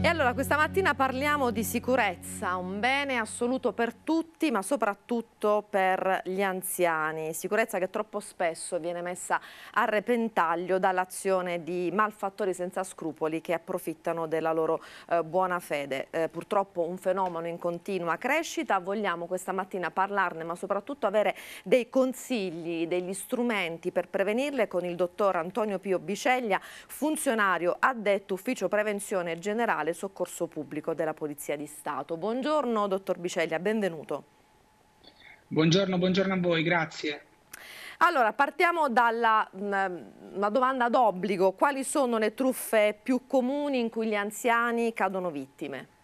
E allora questa mattina parliamo di sicurezza, un bene assoluto per tutti ma soprattutto per gli anziani, sicurezza che troppo spesso viene messa a repentaglio dall'azione di malfattori senza scrupoli che approfittano della loro eh, buona fede. Eh, purtroppo un fenomeno in continua crescita, vogliamo questa mattina parlarne ma soprattutto avere dei consigli, degli strumenti per prevenirle con il dottor Antonio Pio Biceglia, funzionario addetto ufficio prevenzione generale Nazionale Soccorso Pubblico della Polizia di Stato. Buongiorno dottor Biceglia, benvenuto. Buongiorno, buongiorno a voi, grazie. Allora, partiamo dalla una mm, ehm, domanda d'obbligo. Quali sono le truffe più comuni in cui gli anziani cadono vittime?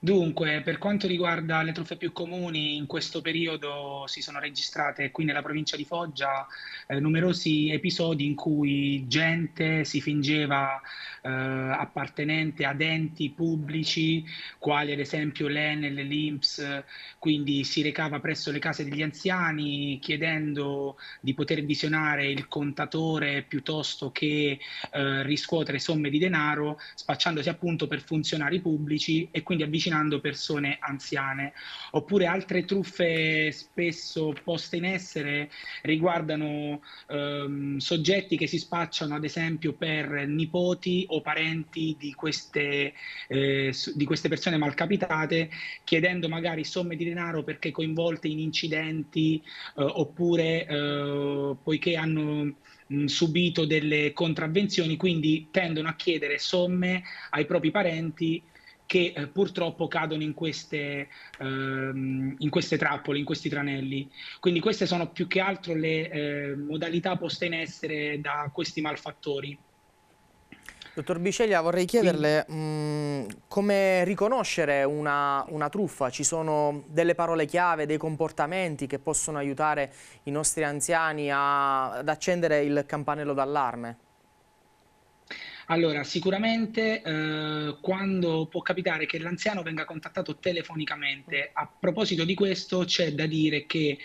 Dunque, per quanto riguarda le truffe più comuni, in questo periodo si sono registrate qui nella provincia di Foggia eh, numerosi episodi in cui gente si fingeva eh, appartenente ad enti pubblici, quali ad esempio l'Enel, l'Inps, quindi si recava presso le case degli anziani chiedendo di poter visionare il contatore piuttosto che eh, riscuotere somme di denaro, spacciandosi appunto per funzionari pubblici e quindi avvicinando avvicinando persone anziane. Oppure altre truffe spesso poste in essere riguardano ehm, soggetti che si spacciano ad esempio per nipoti o parenti di queste, eh, di queste persone malcapitate, chiedendo magari somme di denaro perché coinvolte in incidenti eh, oppure eh, poiché hanno subito delle contravvenzioni, quindi tendono a chiedere somme ai propri parenti che eh, purtroppo cadono in queste, ehm, in queste, trappole, in questi tranelli. Quindi queste sono più che altro le eh, modalità poste in essere da questi malfattori. Dottor Biceglia, vorrei chiederle Quindi... mh, mm, come riconoscere una, una truffa. Ci sono delle parole chiave, dei comportamenti che possono aiutare i nostri anziani a, ad accendere il campanello d'allarme? Allora, sicuramente eh, quando può capitare che l'anziano venga contattato telefonicamente, mm. a proposito di questo c'è da dire che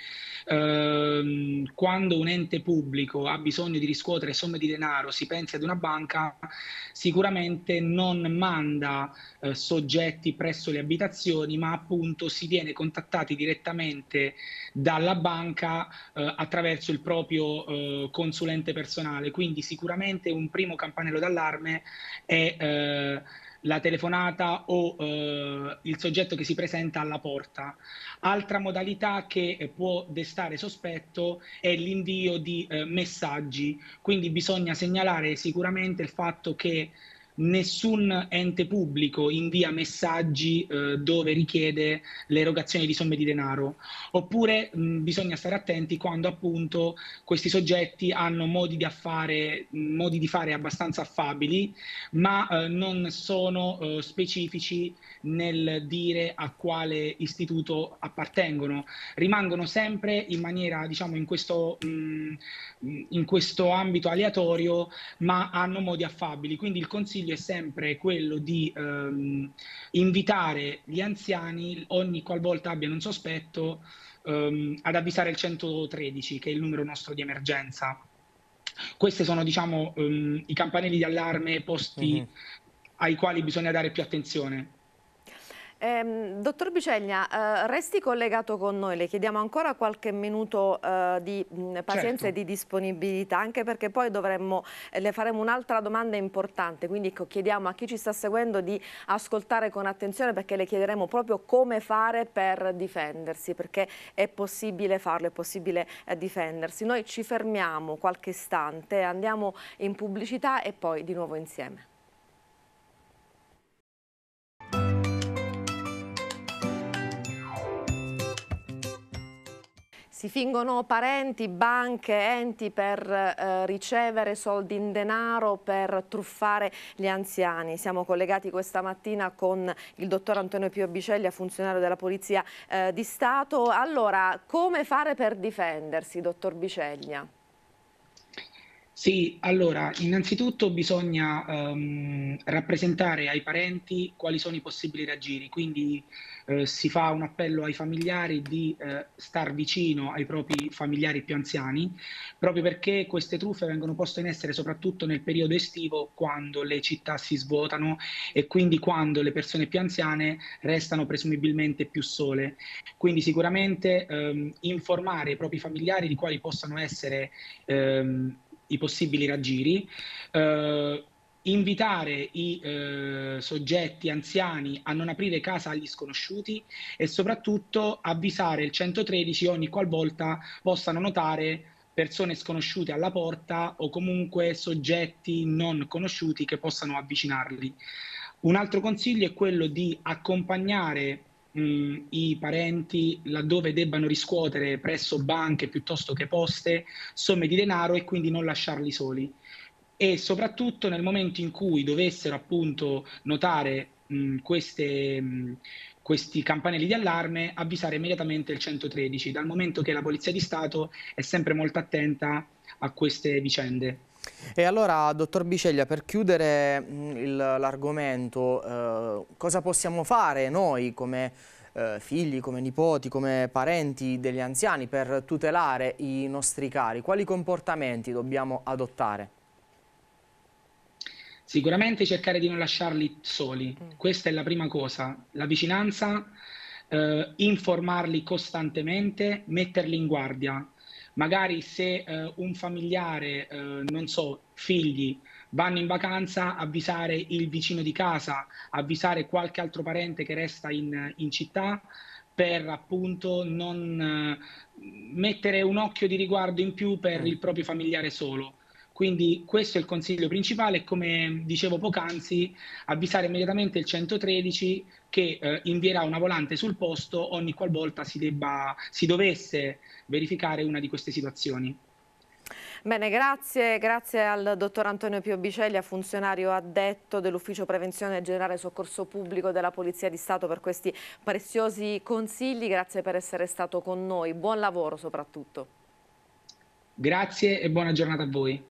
eh, quando un ente pubblico ha bisogno di riscuotere somme di denaro, si pensa ad una banca, sicuramente non manda eh, soggetti presso le abitazioni, ma appunto si viene contattati direttamente dalla banca eh, attraverso il proprio eh, consulente personale. Quindi sicuramente un primo campanello d'allarme allarme è eh, la telefonata o eh, il soggetto che si presenta alla porta. Altra modalità che può destare sospetto è l'invio di eh, messaggi, quindi bisogna segnalare sicuramente il fatto che nessun ente pubblico invia messaggi eh, dove richiede l'erogazione di somme di denaro, oppure mh, bisogna stare attenti quando appunto questi soggetti hanno modi di, affare, modi di fare abbastanza affabili, ma eh, non sono eh, specifici nel dire a quale istituto appartengono, rimangono sempre in maniera, diciamo, in questo, mh, in questo ambito aleatorio, ma hanno modi affabili. Quindi il consiglio consiglio è sempre quello di ehm, invitare gli anziani ogni qualvolta abbiano un sospetto ehm, ad avvisare il 113, che è il numero nostro di emergenza. Questi sono diciamo, ehm, i campanelli di allarme posti mm-hmm. ai quali bisogna dare più attenzione. Eh, dottor Bicegna, eh, resti collegato con noi, le chiediamo ancora qualche minuto eh, di mh, mm, pazienza certo. e di disponibilità, anche perché poi dovremmo, eh, le faremo un'altra domanda importante, quindi ecco, chiediamo a chi ci sta seguendo di ascoltare con attenzione perché le chiederemo proprio come fare per difendersi, perché è possibile farlo, è possibile eh, difendersi. Noi ci fermiamo qualche istante, andiamo in pubblicità e poi di nuovo insieme. Si fingono parenti, banche, enti per eh, ricevere soldi in denaro per truffare gli anziani. Siamo collegati questa mattina con il dottor Antonio Pio Biceglia, funzionario della Polizia eh, di Stato. Allora, come fare per difendersi, dottor Biceglia? Sì, allora, innanzitutto bisogna ehm, rappresentare ai parenti quali sono i possibili raggiri, quindi eh, si fa un appello ai familiari di eh, star vicino ai propri familiari più anziani, proprio perché queste truffe vengono poste in essere soprattutto nel periodo estivo quando le città si svuotano e quindi quando le persone più anziane restano presumibilmente più sole. Quindi sicuramente ehm, informare i propri familiari di quali possano essere ehm, i possibili raggiri, eh, invitare i eh, soggetti anziani a non aprire casa agli sconosciuti e soprattutto avvisare il 113 ogni qualvolta possano notare persone sconosciute alla porta o comunque soggetti non conosciuti che possano avvicinarli. Un altro consiglio è quello di accompagnare mh, mm, i parenti laddove debbano riscuotere presso banche piuttosto che poste somme di denaro e quindi non lasciarli soli. E soprattutto nel momento in cui dovessero appunto notare mh, mm, queste, mh, mm, questi campanelli di allarme, avvisare immediatamente il 113, dal momento che la Polizia di Stato è sempre molto attenta a queste vicende. E allora, dottor Biceglia, per chiudere l'argomento, eh, cosa possiamo fare noi come eh, figli, come nipoti, come parenti degli anziani per tutelare i nostri cari? Quali comportamenti dobbiamo adottare? Sicuramente cercare di non lasciarli soli, mm. questa è la prima cosa. La vicinanza, eh, informarli costantemente, metterli in guardia, Magari se eh, un familiare, eh, non so, figli, vanno in vacanza, avvisare il vicino di casa, avvisare qualche altro parente che resta in, in città per appunto non eh, mettere un occhio di riguardo in più per mm. il proprio familiare solo. Quindi questo è il consiglio principale, come dicevo poc'anzi, avvisare immediatamente il 113 che eh, invierà una volante sul posto ogni qualvolta si, debba, si dovesse verificare una di queste situazioni. Bene, grazie, grazie al dottor Antonio Piobicelli, funzionario addetto dell'Ufficio Prevenzione Generale Soccorso Pubblico della Polizia di Stato per questi preziosi consigli, grazie per essere stato con noi, buon lavoro soprattutto. Grazie e buona giornata a voi.